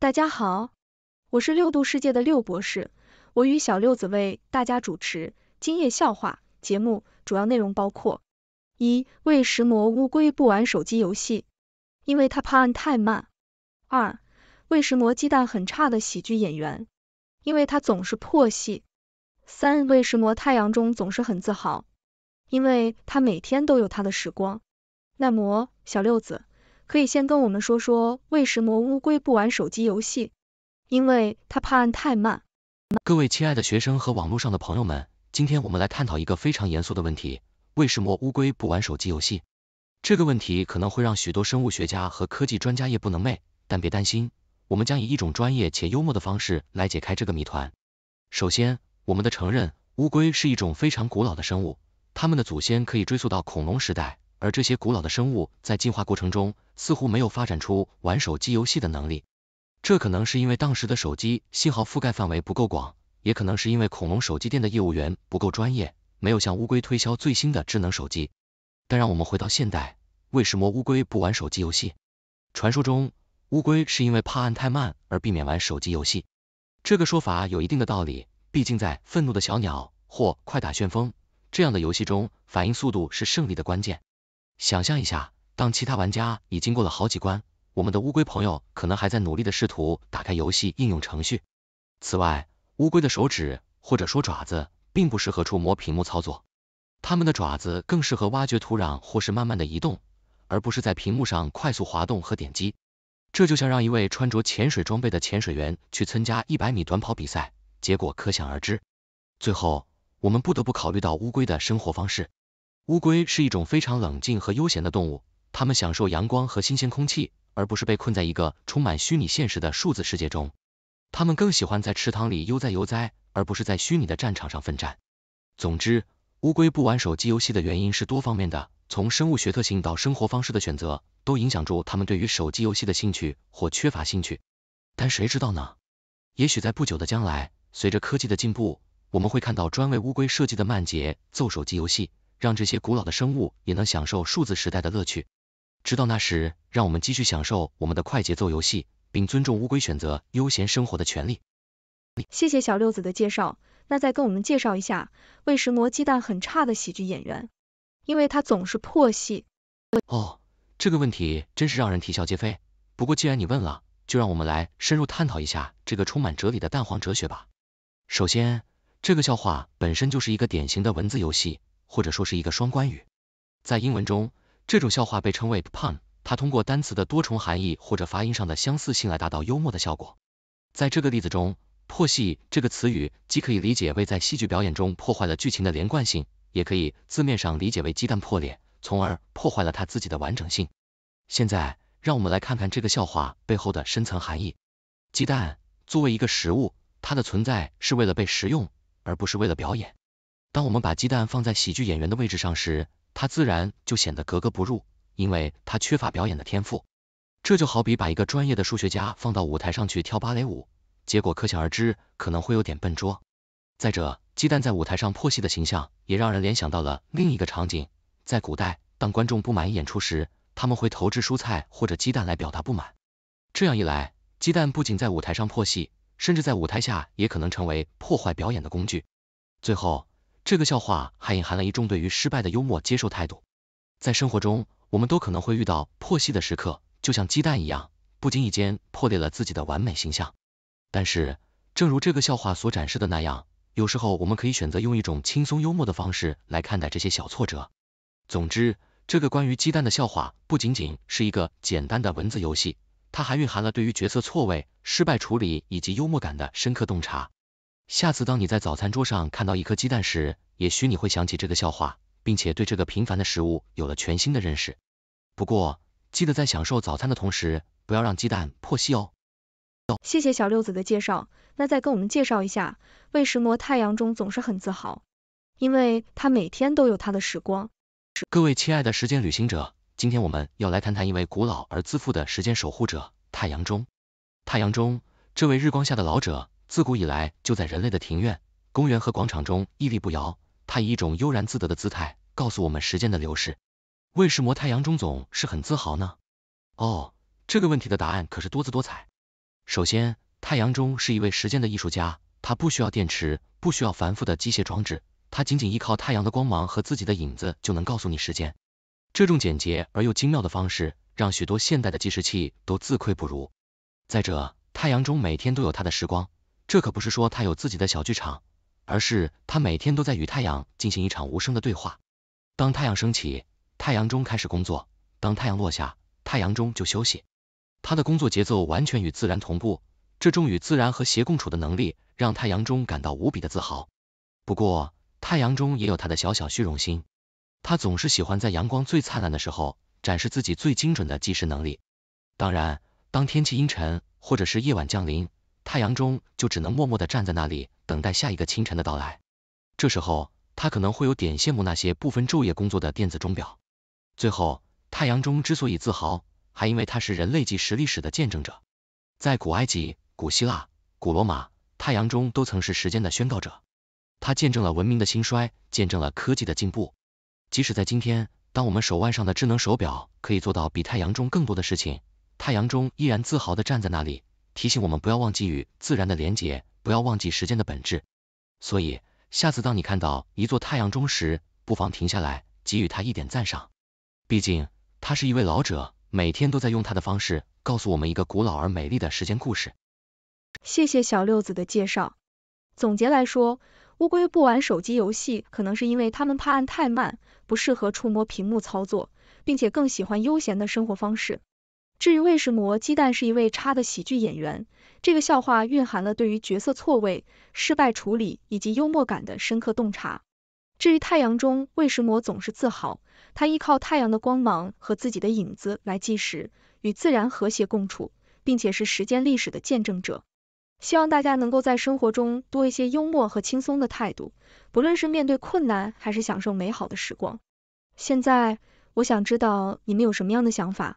大家好，我是六度世界的六博士，我与小六子为大家主持今夜笑话节目。主要内容包括：一、为石磨乌龟不玩手机游戏，因为他怕按太慢；二、为石磨鸡蛋很差的喜剧演员，因为他总是破戏；三、为石磨太阳中总是很自豪，因为他每天都有他的时光。那么，小六子。可以先跟我们说说，为什么乌龟不玩手机游戏？因为它怕按太慢。各位亲爱的学生和网络上的朋友们，今天我们来探讨一个非常严肃的问题：为什么乌龟不玩手机游戏？这个问题可能会让许多生物学家和科技专家夜不能寐，但别担心，我们将以一种专业且幽默的方式来解开这个谜团。首先，我们的承认，乌龟是一种非常古老的生物，它们的祖先可以追溯到恐龙时代。而这些古老的生物在进化过程中似乎没有发展出玩手机游戏的能力，这可能是因为当时的手机信号覆盖范围不够广，也可能是因为恐龙手机店的业务员不够专业，没有向乌龟推销最新的智能手机。但让我们回到现代，为什么乌龟不玩手机游戏？传说中，乌龟是因为怕按太慢而避免玩手机游戏，这个说法有一定的道理，毕竟在愤怒的小鸟或快打旋风这样的游戏中，反应速度是胜利的关键。想象一下，当其他玩家已经过了好几关，我们的乌龟朋友可能还在努力的试图打开游戏应用程序。此外，乌龟的手指或者说爪子并不适合触摸屏幕操作，它们的爪子更适合挖掘土壤或是慢慢的移动，而不是在屏幕上快速滑动和点击。这就像让一位穿着潜水装备的潜水员去参加一百米短跑比赛，结果可想而知。最后，我们不得不考虑到乌龟的生活方式。乌龟是一种非常冷静和悠闲的动物，它们享受阳光和新鲜空气，而不是被困在一个充满虚拟现实的数字世界中。它们更喜欢在池塘里悠哉悠哉，而不是在虚拟的战场上奋战。总之，乌龟不玩手机游戏的原因是多方面的，从生物学特性到生活方式的选择，都影响住它们对于手机游戏的兴趣或缺乏兴趣。但谁知道呢？也许在不久的将来，随着科技的进步，我们会看到专为乌龟设计的慢节奏手机游戏。让这些古老的生物也能享受数字时代的乐趣。直到那时，让我们继续享受我们的快节奏游戏，并尊重乌龟选择悠闲生活的权利。谢谢小六子的介绍，那再跟我们介绍一下喂什么鸡蛋很差的喜剧演员，因为他总是破戏。哦，这个问题真是让人啼笑皆非。不过既然你问了，就让我们来深入探讨一下这个充满哲理的蛋黄哲学吧。首先，这个笑话本身就是一个典型的文字游戏。或者说是一个双关语，在英文中，这种笑话被称为 pun。它通过单词的多重含义或者发音上的相似性来达到幽默的效果。在这个例子中，“破戏”这个词语既可以理解为在戏剧表演中破坏了剧情的连贯性，也可以字面上理解为鸡蛋破裂，从而破坏了它自己的完整性。现在，让我们来看看这个笑话背后的深层含义。鸡蛋作为一个食物，它的存在是为了被食用，而不是为了表演。当我们把鸡蛋放在喜剧演员的位置上时，它自然就显得格格不入，因为它缺乏表演的天赋。这就好比把一个专业的数学家放到舞台上去跳芭蕾舞，结果可想而知，可能会有点笨拙。再者，鸡蛋在舞台上破戏的形象，也让人联想到了另一个场景：在古代，当观众不满意演出时，他们会投掷蔬菜或者鸡蛋来表达不满。这样一来，鸡蛋不仅在舞台上破戏，甚至在舞台下也可能成为破坏表演的工具。最后。这个笑话还隐含了一种对于失败的幽默接受态度。在生活中，我们都可能会遇到破戏的时刻，就像鸡蛋一样，不经意间破裂了自己的完美形象。但是，正如这个笑话所展示的那样，有时候我们可以选择用一种轻松幽默的方式来看待这些小挫折。总之，这个关于鸡蛋的笑话不仅仅是一个简单的文字游戏，它还蕴含了对于角色错位、失败处理以及幽默感的深刻洞察。下次当你在早餐桌上看到一颗鸡蛋时，也许你会想起这个笑话，并且对这个平凡的食物有了全新的认识。不过，记得在享受早餐的同时，不要让鸡蛋破稀哦。谢谢小六子的介绍，那再跟我们介绍一下，为什么太阳中总是很自豪，因为他每天都有他的时光。各位亲爱的时间旅行者，今天我们要来谈谈一位古老而自负的时间守护者——太阳中。太阳中这位日光下的老者。自古以来，就在人类的庭院、公园和广场中屹立不摇。它以一种悠然自得的姿态，告诉我们时间的流逝。为什么太阳钟总是很自豪呢？哦，这个问题的答案可是多姿多彩。首先，太阳钟是一位时间的艺术家，他不需要电池，不需要繁复的机械装置，他仅仅依靠太阳的光芒和自己的影子就能告诉你时间。这种简洁而又精妙的方式，让许多现代的计时器都自愧不如。再者，太阳钟每天都有它的时光。这可不是说他有自己的小剧场，而是他每天都在与太阳进行一场无声的对话。当太阳升起，太阳中开始工作；当太阳落下，太阳中就休息。他的工作节奏完全与自然同步。这种与自然和谐共处的能力，让太阳中感到无比的自豪。不过，太阳中也有他的小小虚荣心，他总是喜欢在阳光最灿烂的时候，展示自己最精准的计时能力。当然，当天气阴沉或者是夜晚降临。太阳钟就只能默默地站在那里，等待下一个清晨的到来。这时候，他可能会有点羡慕那些不分昼夜工作的电子钟表。最后，太阳钟之所以自豪，还因为它是人类纪时历史的见证者。在古埃及、古希腊、古罗马，太阳钟都曾是时间的宣告者，它见证了文明的兴衰，见证了科技的进步。即使在今天，当我们手腕上的智能手表可以做到比太阳钟更多的事情，太阳钟依然自豪地站在那里。提醒我们不要忘记与自然的连接，不要忘记时间的本质。所以，下次当你看到一座太阳钟时，不妨停下来给予它一点赞赏。毕竟，它是一位老者，每天都在用他的方式告诉我们一个古老而美丽的时间故事。谢谢小六子的介绍。总结来说，乌龟不玩手机游戏，可能是因为它们怕按太慢，不适合触摸屏幕操作，并且更喜欢悠闲的生活方式。至于魏石磨鸡蛋是一位差的喜剧演员，这个笑话蕴含了对于角色错位、失败处理以及幽默感的深刻洞察。至于太阳中魏石磨总是自豪，他依靠太阳的光芒和自己的影子来计时，与自然和谐共处，并且是时间历史的见证者。希望大家能够在生活中多一些幽默和轻松的态度，不论是面对困难还是享受美好的时光。现在，我想知道你们有什么样的想法？